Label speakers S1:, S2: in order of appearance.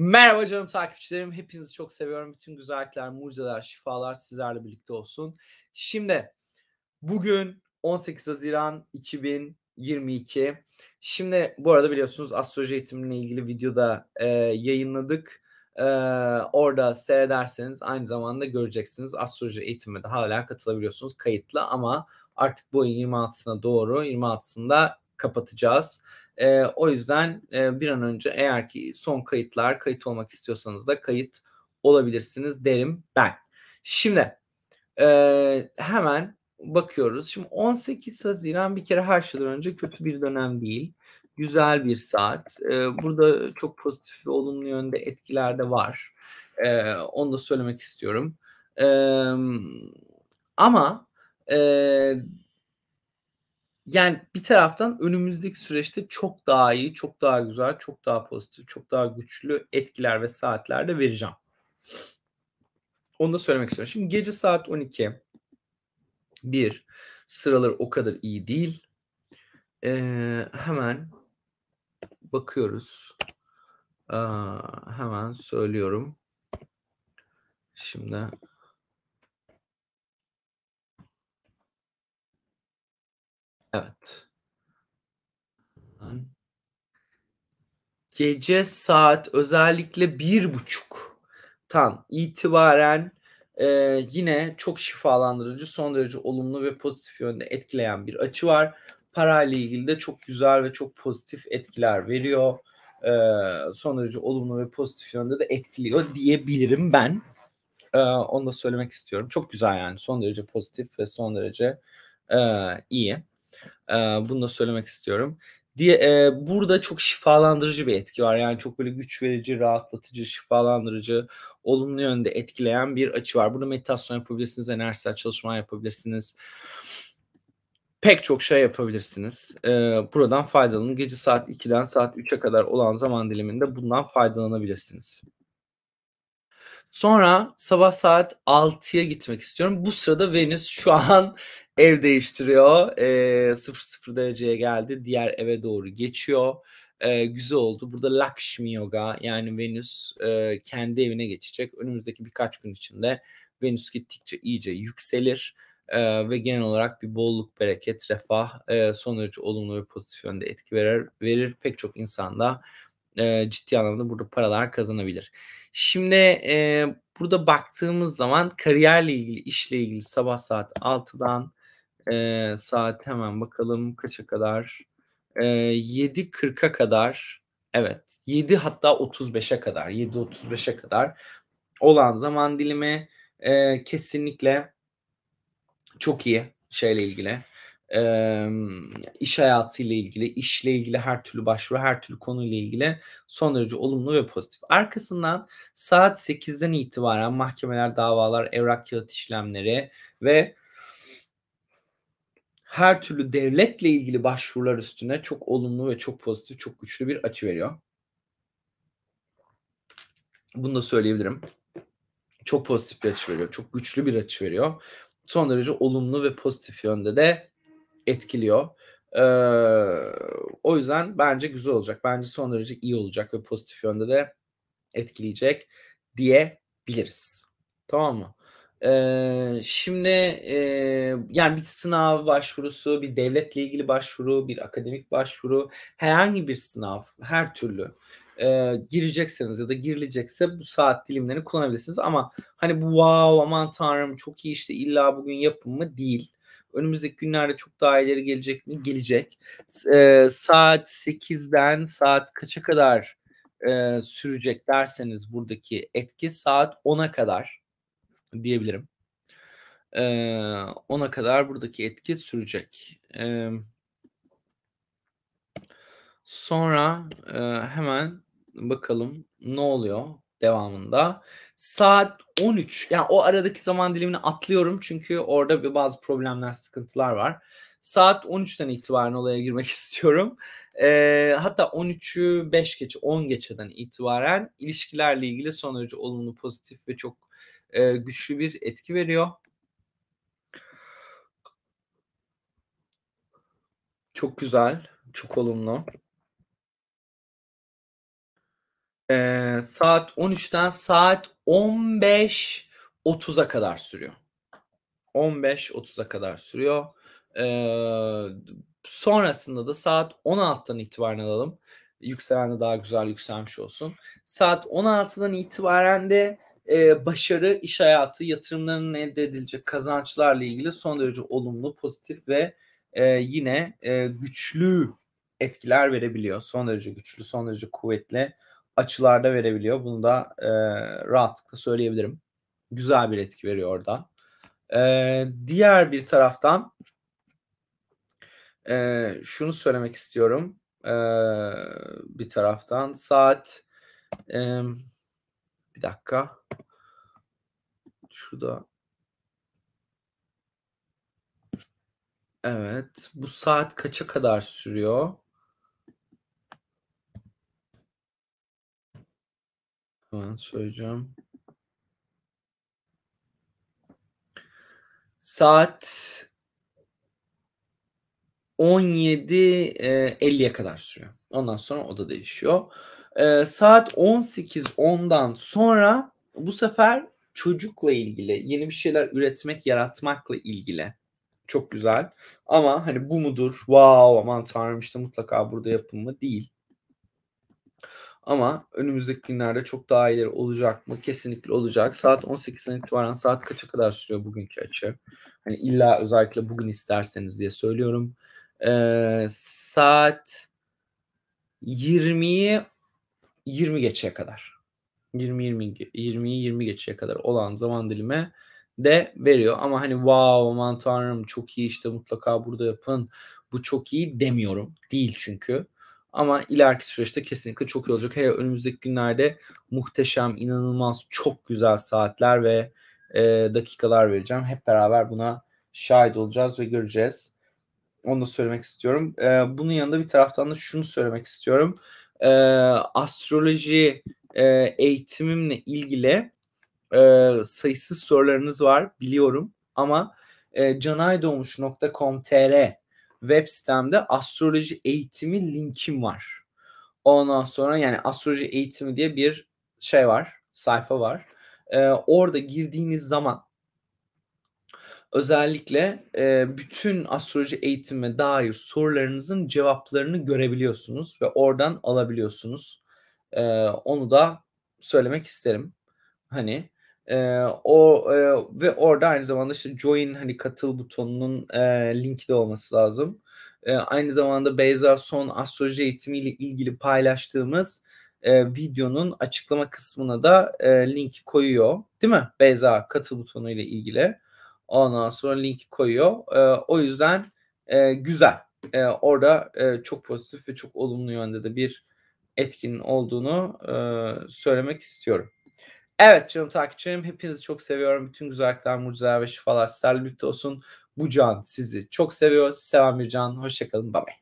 S1: Merhaba canım takipçilerim. Hepinizi çok seviyorum. Bütün güzellikler, mucizeler, şifalar sizlerle birlikte olsun. Şimdi bugün 18 Haziran 2022. Şimdi bu arada biliyorsunuz astroloji eğitimine ilgili videoda e, yayınladık. E, orada seyrederseniz aynı zamanda göreceksiniz. Astroloji eğitimine de hala katılabiliyorsunuz kayıtlı ama artık bu ayın 26'sına doğru 26'sında kapatacağız. E, o yüzden e, bir an önce eğer ki son kayıtlar kayıt olmak istiyorsanız da kayıt olabilirsiniz derim ben. Şimdi e, hemen bakıyoruz. Şimdi 18 Haziran bir kere her şeyden önce kötü bir dönem değil. Güzel bir saat. E, burada çok pozitif ve olumlu yönde etkiler de var. E, onu da söylemek istiyorum. E, ama e, yani bir taraftan önümüzdeki süreçte çok daha iyi, çok daha güzel, çok daha pozitif, çok daha güçlü etkiler ve saatler de vereceğim. Onu da söylemek istiyorum. Şimdi gece saat 12. Bir, sıraları o kadar iyi değil. Ee, hemen bakıyoruz. Aa, hemen söylüyorum. Şimdi Evet. Gece saat özellikle bir buçuk tan itibaren e, yine çok şifalandırıcı, son derece olumlu ve pozitif yönde etkileyen bir açı var. Parayla ilgili de çok güzel ve çok pozitif etkiler veriyor. E, son derece olumlu ve pozitif yönde de etkiliyor diyebilirim ben. E, onu da söylemek istiyorum. Çok güzel yani son derece pozitif ve son derece e, iyi. E, bunu da söylemek istiyorum. Diye e, burada çok şifalandırıcı bir etki var. Yani çok böyle güç verici, rahatlatıcı, şifalandırıcı, olumlu yönde etkileyen bir açı var. Bunu meditasyon yapabilirsiniz, enerjisel çalışma yapabilirsiniz pek çok şey yapabilirsiniz. E, buradan faydalanın. Gece saat 2'den saat 3'e kadar olan zaman diliminde bundan faydalanabilirsiniz. Sonra sabah saat 6'ya gitmek istiyorum. Bu sırada Venüs şu an ev değiştiriyor. E, 0-0 dereceye geldi. Diğer eve doğru geçiyor. E, güzel oldu. Burada Lakshmi Yoga yani Venüs e, kendi evine geçecek. Önümüzdeki birkaç gün içinde Venüs gittikçe iyice yükselir. Ee, ve genel olarak bir bolluk, bereket, refah e, son derece olumlu ve pozitif yönde etki verir. verir. Pek çok insanda e, ciddi anlamda burada paralar kazanabilir. Şimdi e, burada baktığımız zaman kariyerle ilgili, işle ilgili sabah saat 6'dan e, saat hemen bakalım kaça kadar? E, 7.40'a kadar evet 7 hatta 35'e kadar 7.35'e kadar olan zaman dilimi e, kesinlikle çok iyi şeyle ilgili e, iş ile ilgili, işle ilgili her türlü başvuru, her türlü konuyla ilgili son derece olumlu ve pozitif. Arkasından saat 8'den itibaren mahkemeler, davalar, evrak kağıt işlemleri ve her türlü devletle ilgili başvurular üstüne çok olumlu ve çok pozitif, çok güçlü bir açı veriyor. Bunu da söyleyebilirim. Çok pozitif bir açı veriyor. Çok güçlü bir açı veriyor. Son derece olumlu ve pozitif yönde de etkiliyor. Ee, o yüzden bence güzel olacak. Bence son derece iyi olacak ve pozitif yönde de etkileyecek diyebiliriz. Tamam mı? Ee, şimdi e, yani bir sınav başvurusu, bir devletle ilgili başvuru, bir akademik başvuru, herhangi bir sınav, her türlü e, girecekseniz ya da girilecekse bu saat dilimlerini kullanabilirsiniz. Ama hani bu wow aman tanrım çok iyi işte illa bugün yapın mı değil. Önümüzdeki günlerde çok daha ileri gelecek mi? Gelecek. E, saat 8'den saat kaça kadar e, sürecek derseniz buradaki etki saat 10'a kadar diyebilirim. E, 10'a kadar buradaki etki sürecek. E, sonra e, hemen bakalım ne oluyor? devamında. Saat 13 yani o aradaki zaman dilimini atlıyorum çünkü orada bir bazı problemler sıkıntılar var. Saat 13'ten itibaren olaya girmek istiyorum. E, hatta 13'ü 5 geçe 10 geçeden itibaren ilişkilerle ilgili son derece olumlu pozitif ve çok e, güçlü bir etki veriyor. Çok güzel, çok olumlu. Ee, saat 13'ten saat 15.30'a kadar sürüyor. 15.30'a kadar sürüyor. Ee, sonrasında da saat 16'dan itibaren alalım. Yükselen de daha güzel yükselmiş olsun. Saat 16'dan itibaren de e, başarı, iş hayatı, yatırımların elde edilecek kazançlarla ilgili son derece olumlu, pozitif ve e, yine e, güçlü etkiler verebiliyor. Son derece güçlü, son derece kuvvetli açılarda verebiliyor. Bunu da e, rahatlıkla söyleyebilirim. Güzel bir etki veriyor orada. E, diğer bir taraftan e, şunu söylemek istiyorum. E, bir taraftan saat e, bir dakika şurada Evet. Bu saat kaça kadar sürüyor? Hemen söyleyeceğim. Saat 17.50'ye kadar sürüyor. Ondan sonra o da değişiyor. saat 18.10'dan sonra bu sefer çocukla ilgili yeni bir şeyler üretmek, yaratmakla ilgili. Çok güzel. Ama hani bu mudur? Wow aman tanrım işte mutlaka burada yapılma değil. Ama önümüzdeki günlerde çok daha ileri olacak mı? Kesinlikle olacak. Saat 18'den itibaren saat kaça kadar sürüyor bugünkü açı? Hani illa özellikle bugün isterseniz diye söylüyorum. Ee, saat 20'yi 20 geçeye kadar. 20 20 20 20 geçeye kadar olan zaman dilime de veriyor. Ama hani wow aman tanrım çok iyi işte mutlaka burada yapın. Bu çok iyi demiyorum. Değil çünkü. Ama ileriki süreçte kesinlikle çok iyi olacak. Hele önümüzdeki günlerde muhteşem, inanılmaz, çok güzel saatler ve e, dakikalar vereceğim. Hep beraber buna şahit olacağız ve göreceğiz. Onu da söylemek istiyorum. E, bunun yanında bir taraftan da şunu söylemek istiyorum. E, astroloji e, eğitimimle ilgili e, sayısız sorularınız var biliyorum ama e, canaydoğmuş.com.tr web sitemde astroloji eğitimi linkim var. Ondan sonra yani astroloji eğitimi diye bir şey var, sayfa var. Ee, orada girdiğiniz zaman özellikle e, bütün astroloji eğitime dair sorularınızın cevaplarını görebiliyorsunuz ve oradan alabiliyorsunuz. E, onu da söylemek isterim. Hani e, o e, ve orada aynı zamanda işte join hani katıl butonunun e, linki de olması lazım. E, aynı zamanda Beyza son astroloji eğitimiyle ilgili paylaştığımız e, videonun açıklama kısmına da e, linki koyuyor. Değil mi? Beyza katıl butonu ile ilgili. Ondan sonra linki koyuyor. E, o yüzden e, güzel. E, orada e, çok pozitif ve çok olumlu yönde de bir etkin olduğunu e, söylemek istiyorum. Evet canım takipçilerim hepinizi çok seviyorum. Bütün güzellikler, mucizeler ve şifalar sizlerle birlikte olsun. Bu can sizi çok seviyor. Seven bir can. Hoşçakalın. Bye bye.